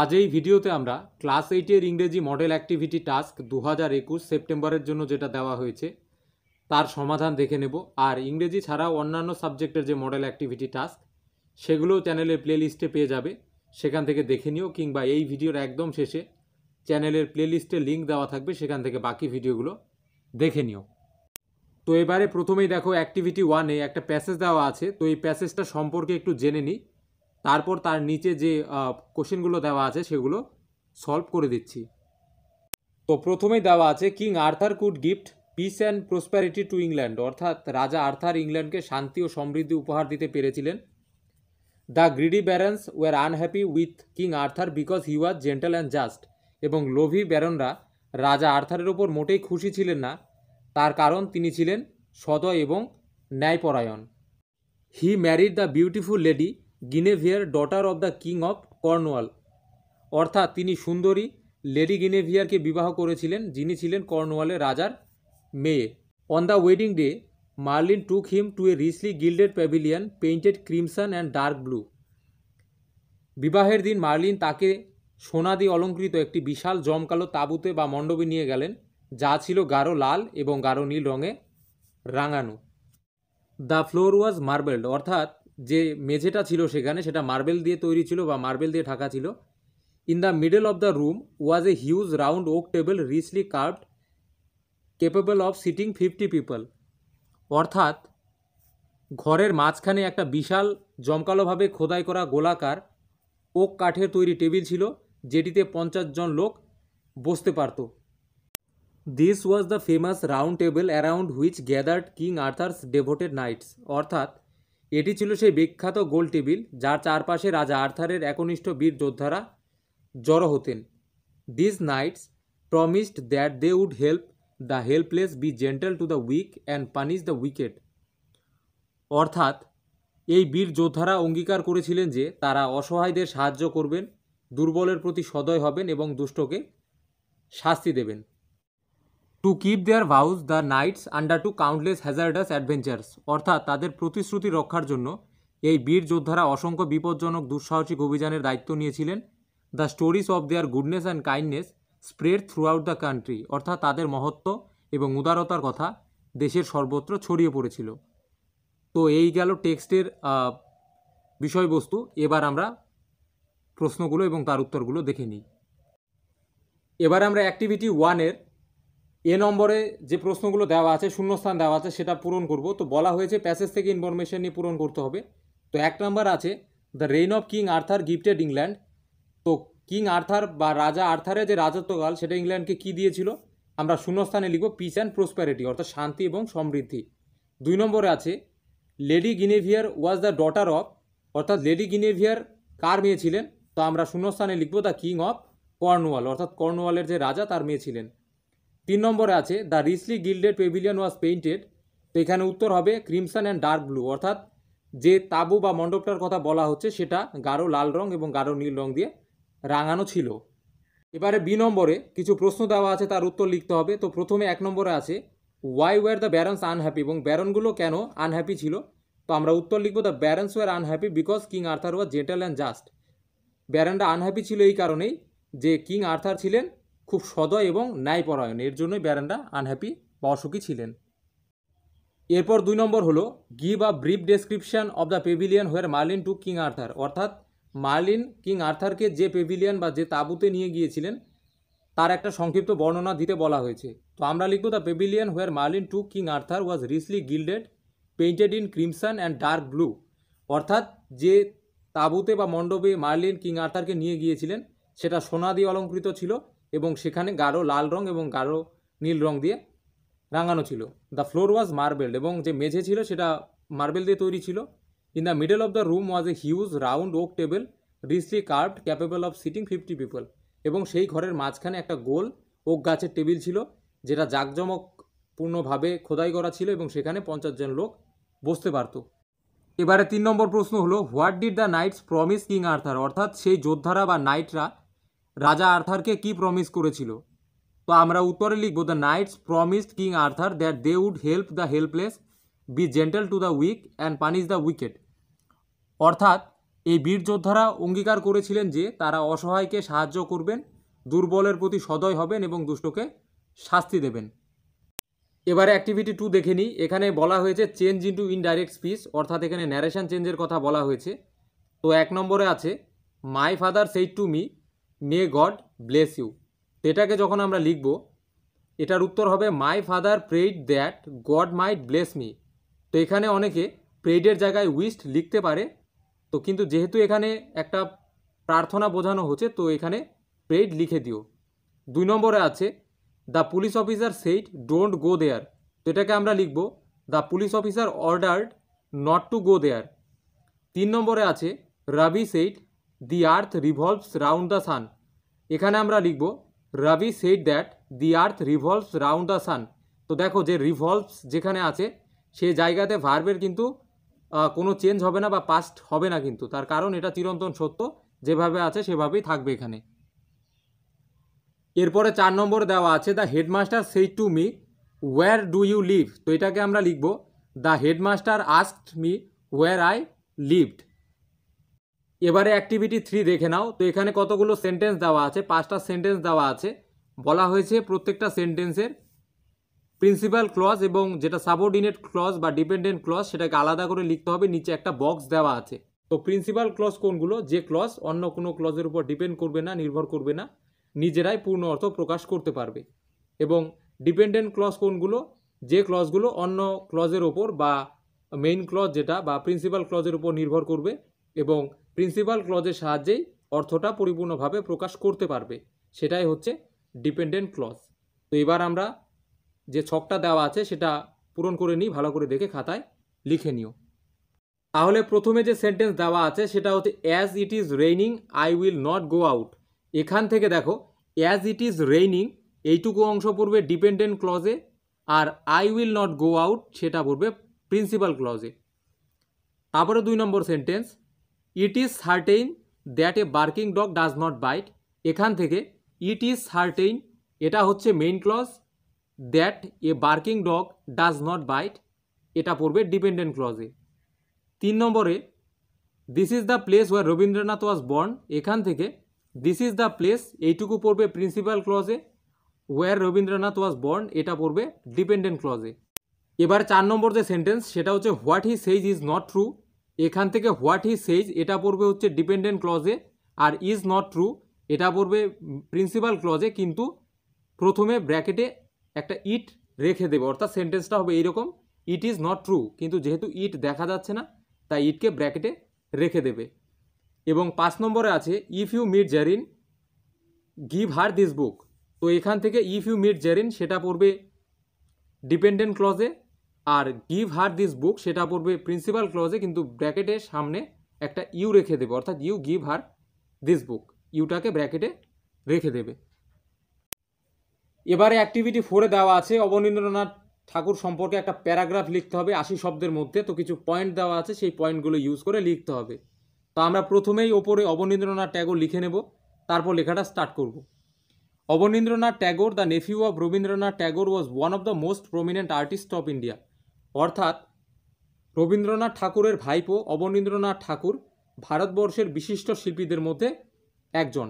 আজ এই ভিডিওতে আমরা ক্লাস এইটের ইংরেজি মডেল অ্যাক্টিভিটি টাস্ক দু হাজার একুশ সেপ্টেম্বরের জন্য যেটা দেওয়া হয়েছে তার সমাধান দেখে নেব আর ইংরেজি ছাড়াও অন্যান্য সাবজেক্টের যে মডেল অ্যাক্টিভিটি টাস্ক সেগুলোও চ্যানেলের প্লেলিস্টে পেয়ে যাবে সেখান থেকে দেখে নিও কিংবা এই ভিডিওর একদম শেষে চ্যানেলের প্লেলিস্টে লিঙ্ক দেওয়া থাকবে সেখান থেকে বাকি ভিডিওগুলো দেখে নিও তো এবারে প্রথমেই দেখো অ্যাক্টিভিটি ওয়ানে একটা প্যাসেজ দেওয়া আছে তো এই প্যাসেজটা সম্পর্কে একটু জেনে নিই তারপর তার নিচে যে কোশ্চেনগুলো দেওয়া আছে সেগুলো সলভ করে দিচ্ছি তো প্রথমেই দেওয়া আছে king Arthur could gift peace and prosperity to England অর্থাৎ রাজা আর্থার ইংল্যান্ডকে শান্তি ও সমৃদ্ধি উপহার দিতে পেরেছিলেন the greedy barons were unhappy with king Arthur because he was gentle and just এবং লোভি ব্যারনরা রাজা আর্থারের ওপর মোটেই খুশি ছিলেন না তার কারণ তিনি ছিলেন সদয় এবং ন্যায়পরায়ণ he married the beautiful lady Guinevere daughter of the king of Cornwall অর্থাৎ তিনি সুন্দরী লেডি গিনেভিয়ারকে বিবাহ করেছিলেন যিনি ছিলেন কর্নওয়ালের রাজার মেয়ে on the wedding day Merlin took him to a richly gilded pavilion painted crimson and dark blue বিবাহের দিন মার্লিন তাকে সোনাদি অলঙ্কৃত একটি বিশাল জমকালো তাঁবুতে বা মণ্ডপে নিয়ে গেলেন যা ছিল গাঢ় লাল এবং গাঢ় নীল রঙে রাঙানো দ্য ফ্লোর ওয়াজ মার্বেলড অর্থাৎ যে মেঝেটা ছিল সেখানে সেটা মার্বেল দিয়ে তৈরি ছিল বা মার্বেল দিয়ে ঢাকা ছিল in the middle of the room was a huge round oak table richly carved capable of sitting fifty people অর্থাৎ ঘরের মাঝখানে একটা বিশাল জমকালোভাবে খোদাই করা গোলাকার ওক কাঠের তৈরি টেবিল ছিল যেটিতে পঞ্চাশ জন লোক বসতে পারত this was the famous round table around which gathered king Arthur's devoted knights অর্থাৎ এটি ছিল সেই বিখ্যাত গোল টেবিল যার চারপাশে রাজা আর্থারের একনিষ্ঠ বীর যোদ্ধারা জড়ো হতেন this knights promised that they would help the helpless be gentle to the weak and punish the wicked অর্থাৎ এই বীর যোদ্ধারা অঙ্গীকার করেছিলেন যে তারা অসহায়দের সাহায্য করবেন দুর্বলের প্রতি সদয় হবেন এবং দুষ্টকে শাস্তি দেবেন to keep their vows the knights undertook countless hazardous adventures অর্থাৎ তাদের প্রতিশ্রুতি রক্ষার জন্য এই বীর যোদ্ধারা অসংখ্য বিপজ্জনক দুঃসাহসিক অভিযানের দায়িত্ব নিয়েছিলেন the stories of their goodness and kindness spread throughout the country অর্থাৎ তাদের মহত্ব এবং উদারতার কথা দেশের সর্বত্র ছড়িয়ে পড়েছিল তো এই গেল টেক্সটের বিষয়বস্তু এবার আমরা প্রশ্নগুলো এবং তার উত্তরগুলো দেখে নিই এবার আমরা অ্যাক্টিভিটি ওয়ানের এ নম্বরে যে প্রশ্নগুলো দেওয়া আছে শূন্যস্থান দেওয়া আছে সেটা পূরণ করব তো বলা হয়েছে প্যাসেজ থেকে ইনফরমেশন নিয়ে পূরণ করতে হবে তো এক নম্বর আছে the reign of king Arthur gifted England তো কিং আর্থার বা রাজা আর্থারের যে রাজত্বকাল সেটা ইংল্যান্ডকে কি দিয়েছিল আমরা শূন্যস্থানে লিখব পিস অ্যান্ড প্রসপ্যারিটি অর্থাৎ শান্তি এবং সমৃদ্ধি দুই নম্বরে আছে lady Guinevere was the daughter of অর্থাৎ লেডি গিনেভিয়ার কার মেয়ে ছিলেন তো আমরা শূন্যস্থানে লিখব দ্য কিং অফ কর্নওয়াল অর্থাৎ কর্নওয়ালের যে রাজা তার মেয়ে ছিলেন তিন নম্বরে আছে the richly gilded pavilion was painted তো এখানে উত্তর হবে ক্রিমসন অ্যান্ড ডার্ক ব্লু অর্থাৎ যে তাঁবু বা মণ্ডপটার কথা বলা হচ্ছে সেটা গাঢ় লাল রং এবং গাঢ় নীল রং দিয়ে রাঙানো ছিল এবারে বি নম্বরে কিছু প্রশ্ন দেওয়া আছে তার উত্তর লিখতে হবে তো প্রথমে এক নম্বরে আছে why were the barons unhappy এবং ব্যারনগুলো কেন আনহ্যাপি ছিল তো আমরা উত্তর লিখবো the barons were unhappy because king Arthur was gentle and just ব্যারেনটা আনহ্যাপি ছিল এই কারণেই যে কিং আর্থার ছিলেন খুব সদয় এবং ন্যায়পরায়ণ এর জন্যই ব্যারনরা আনহ্যাপি বা অসুখী ছিলেন এরপর দুই নম্বর হলো give a brief description of the pavilion where Merlin took king Arthur অর্থাৎ মার্লিন কিং আর্থারকে যে পেভিলিয়ান বা যে তাঁবুতে নিয়ে গিয়েছিলেন তার একটা সংক্ষিপ্ত বর্ণনা দিতে বলা হয়েছে তো আমরা লিখব the pavilion where Merlin took king Arthur was richly gilded painted in crimson and dark blue অর্থাৎ যে তাঁবুতে বা মণ্ডপে মার্লিন কিং আর্থারকে নিয়ে গিয়েছিলেন সেটা সোনা দিয়ে অলঙ্কৃত ছিল এবং সেখানে গাঢ় লাল রং এবং গাঢ় নীল রং দিয়ে রাঙানো ছিল দ্য ফ্লোর ওয়াজ মার্বেল এবং যে মেঝে ছিল সেটা মার্বেল দিয়ে তৈরি ছিল in the middle of the room was a huge round oak table richly carved capable of sitting fifty people এবং সেই ঘরের মাঝখানে একটা গোল ওক গাছের টেবিল ছিল যেটা জাঁকজমকপূর্ণভাবে খোদাই করা ছিল এবং সেখানে পঞ্চাশ জন লোক বসতে পারত এবারে তিন নম্বর প্রশ্ন হলো what did the knights promise king Arthur অর্থাৎ সেই যোদ্ধারা বা নাইটরা রাজা আর্থারকে কি প্রমিস করেছিল তো আমরা উত্তরে লিখব the knights promised king Arthur that they would help the helpless be gentle to the weak and punish the wicked অর্থাৎ এই বীর যোদ্ধারা অঙ্গীকার করেছিলেন যে তারা অসহায়কে সাহায্য করবেন দুর্বলের প্রতি সদয় হবেন এবং দুষ্টকে শাস্তি দেবেন এবারে অ্যাক্টিভিটি টু দেখে নিই এখানে বলা হয়েছে চেঞ্জ ইন্টু ইনডাইরেক্ট স্পিচ অর্থাৎ এখানে ন্যারেশন চেঞ্জের কথা বলা হয়েছে তো এক নম্বরে আছে my father said to me may God bless you এটাকে যখন আমরা লিখব এটার উত্তর হবে my father prayed that God might bless me তো এখানে অনেকে প্রেইডের জায়গায় উইস্ট লিখতে পারে তো কিন্তু যেহেতু এখানে একটা প্রার্থনা বোঝানো হচ্ছে তো এখানে প্রেইড লিখে দিও দুই নম্বরে আছে the police officer said don't go there তো এটাকে আমরা লিখব the police officer ordered not to go there তিন নম্বরে আছে Rabi said the earth revolves round the sun এখানে আমরা লিখব Rabi said that the earth revolves round the sun তো দেখো যে রিভলভস যেখানে আছে সেই জায়গাতে ভার্বের কিন্তু কোনো চেঞ্জ হবে না বা পাস্ট হবে না কিন্তু তার কারণ এটা চিরন্তন সত্য যেভাবে আছে সেভাবেই থাকবে এখানে এরপরে চার নম্বর দেওয়া আছে the headmaster said to me where do you live তো এটাকে আমরা লিখব the headmaster asked me where I lived এবারে অ্যাক্টিভিটি থ্রি দেখে নাও তো এখানে কতগুলো সেন্টেন্স দেওয়া আছে পাঁচটা সেন্টেন্স দেওয়া আছে বলা হয়েছে প্রত্যেকটা সেন্টেন্সের প্রিন্সিপাল ক্লজ এবং যেটা সাবঅর্ডিনেট ক্লজ বা ডিপেন্ডেন্ট ক্লজ সেটাকে আলাদা করে লিখতে হবে নিচে একটা বক্স দেওয়া আছে তো প্রিন্সিপাল ক্লজ কোনগুলো যে ক্লজ অন্য কোনো ক্লজের উপর ডিপেন্ড করবে না নির্ভর করবে না নিজেরাই পূর্ণ অর্থ প্রকাশ করতে পারবে এবং ডিপেন্ডেন্ট ক্লজ কোনগুলো যে ক্লজগুলো অন্য ক্লজের ওপর বা মেইন ক্লজ যেটা বা প্রিন্সিপাল ক্লজের উপর নির্ভর করবে এবং প্রিন্সিপাল ক্লজের সাহায্যেই অর্থটা পরিপূর্ণভাবে প্রকাশ করতে পারবে সেটাই হচ্ছে ডিপেন্ডেন্ট ক্লজ তো এবার আমরা যে ছকটা দেওয়া আছে সেটা পূরণ করে নিই ভালো করে দেখে খাতায় লিখে নিও তাহলে প্রথমে যে সেন্টেন্স দেওয়া আছে সেটা হচ্ছে as it is raining I will not go out এখান থেকে দেখো অ্যাজ ইট ইজ রেইনিং এইটুকু অংশ পড়বে ডিপেন্ডেন্ট ক্লজে আর I will not go out সেটা পড়বে প্রিন্সিপাল ক্লজে তারপরে দুই নম্বর sentence it is certain that a barking dog does not bite এখান থেকে ইট ইজ সার্টেইন এটা হচ্ছে main clause that a barking dog does not bite এটা পড়বে ডিপেন্ডেন্ট ক্লজে তিন নম্বরে this is the place where Rabindranath was born এখান থেকে দিস ইজ দ্য প্লেস এইটুকু পড়বে principal ক্লজে war Rabindranath was born এটা পড়বে ডিপেন্ডেন্ট ক্লজে এবার চার নম্বর যে সেন্টেন্স সেটা হচ্ছে what he says is not true এখান থেকে হোয়াট হি সেইজ এটা পড়বে হচ্ছে ডিপেন্ডেন্ট ক্লজে আর ইজ নট ট্রু এটা পড়বে প্রিন্সিপাল ক্লজে কিন্তু প্রথমে ব্র্যাকেটে একটা ইট রেখে দেবে অর্থাৎ সেন্টেন্সটা হবে এইরকম ইট ইজ নট ট্রু কিন্তু যেহেতু ইট দেখা যাচ্ছে না তাই ইটকে ব্র্যাকেটে রেখে দেবে এবং পাঁচ নম্বরে আছে if you meet Zarin give her this book তো এখান থেকে ইফ ইউ মিট জারিন সেটা পড়বে ডিপেন্ডেন্ট ক্লজে আর গিভ হার দিস বুক সেটা পড়বে প্রিন্সিপাল ক্লজে কিন্তু ব্র্যাকেটের সামনে একটা ইউ রেখে দেবে অর্থাৎ you give her this book ইউটাকে ব্র্যাকেটে রেখে দেবে এবারে অ্যাক্টিভিটি ফোরে দেওয়া আছে অবনীন্দ্রনাথ ঠাকুর সম্পর্কে একটা প্যারাগ্রাফ লিখতে হবে আশি শব্দের মধ্যে তো কিছু পয়েন্ট দেওয়া আছে সেই পয়েন্টগুলো ইউজ করে লিখতে হবে তো আমরা প্রথমেই ওপরে অবনীন্দ্রনাথ ট্যাগর লিখে নেব তারপর লেখাটা স্টার্ট করব Abanindranath Tagore the nephew of Rabindranath Tagore was one of the most prominent artist of India অর্থাৎ রবীন্দ্রনাথ ঠাকুরের ভাইপো অবনীন্দ্রনাথ ঠাকুর ভারতবর্ষের বিশিষ্ট শিল্পীদের মধ্যে একজন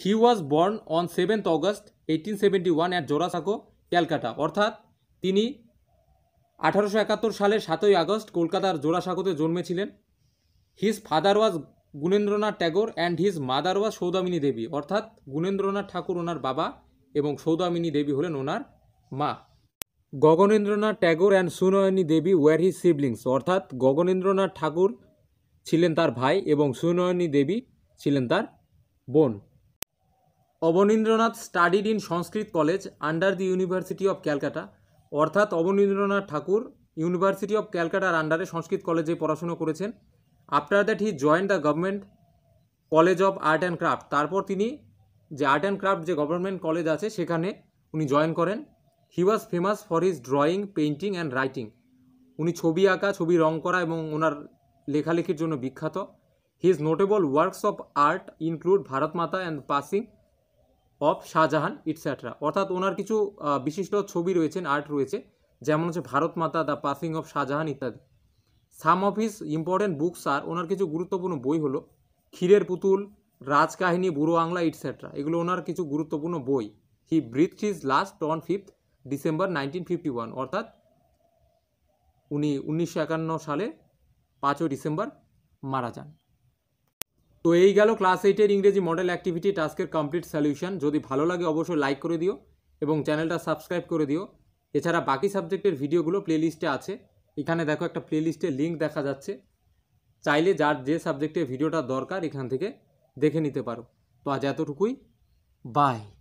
he was born on seventh August eighteen seventy one at Jorasanko Calcutta অর্থাৎ তিনি আঠারোশো একাত্তর সালের সাতই আগস্ট কলকাতার জোড়াসাঁকোতে জন্মেছিলেন his father was Gunendranath Tagore and his mother was Saudamini Devi অর্থাৎ গুণেন্দ্রনাথ ঠাকুর ওনার বাবা এবং সৌদামিনী দেবী হলেন ওনার মা Gaganendranath Tagore and Sunayani Devi were he siblings অর্থাৎ গগনেন্দ্রনাথ ঠাকুর ছিলেন তার ভাই এবং সুনয়নী দেবী ছিলেন তার বোন Abanindranath studied in Sanskrit college under the university of Calcutta অর্থাৎ অবনীন্দ্রনাথ ঠাকুর ইউনিভার্সিটি অব ক্যালকাটার আন্ডারে সংস্কৃত কলেজে পড়াশুনো করেছেন after that he join the government college of art and craft তারপর তিনি যে আর্ট অ্যান্ড ক্রাফট যে গভর্নমেন্ট কলেজ আছে সেখানে উনি জয়েন করেন he was famous for his drawing painting and writing উনি ছবি আঁকা ছবি রং করা এবং ওনার লেখালেখির জন্য বিখ্যাত his notable works of art include Bharat Mata and passing of Shahjahan et cetera অর্থাৎ ওনার কিছু বিশিষ্ট ছবি রয়েছেন আর্ট রয়েছে যেমন হচ্ছে ভারত মাতা দ্য পাসিং অফ শাহজাহান ইত্যাদি some of his important books আর ওনার কিছু গুরুত্বপূর্ণ বই হলো ক্ষীরের পুতুল রাজকাহিনী বুড়ো আংলা ইটসেট্রা এগুলো ওনার কিছু গুরুত্বপূর্ণ বই he breathe his last on fifth December nineteen fifty one অর্থাৎ উনি উনিশশো একান্ন সালে পাঁচই ডিসেম্বর মারা যান তো এই গেল ক্লাস এইটের ইংরেজি মডেল অ্যাক্টিভিটি টাস্কের কমপ্লিট সলিউশন যদি ভালো লাগে অবশ্যই লাইক করে দিও এবং চ্যানেলটা সাবস্ক্রাইব করে দিও এছাড়া বাকি সাবজেক্টের ভিডিওগুলো প্লেলিস্টে আছে এখানে দেখো একটা প্লেলিস্টের লিঙ্ক দেখা যাচ্ছে চাইলে যার যে সাবজেক্টের ভিডিওটা দরকার এখান থেকে দেখে নিতে পারো তো আজ এতটুকুই বাই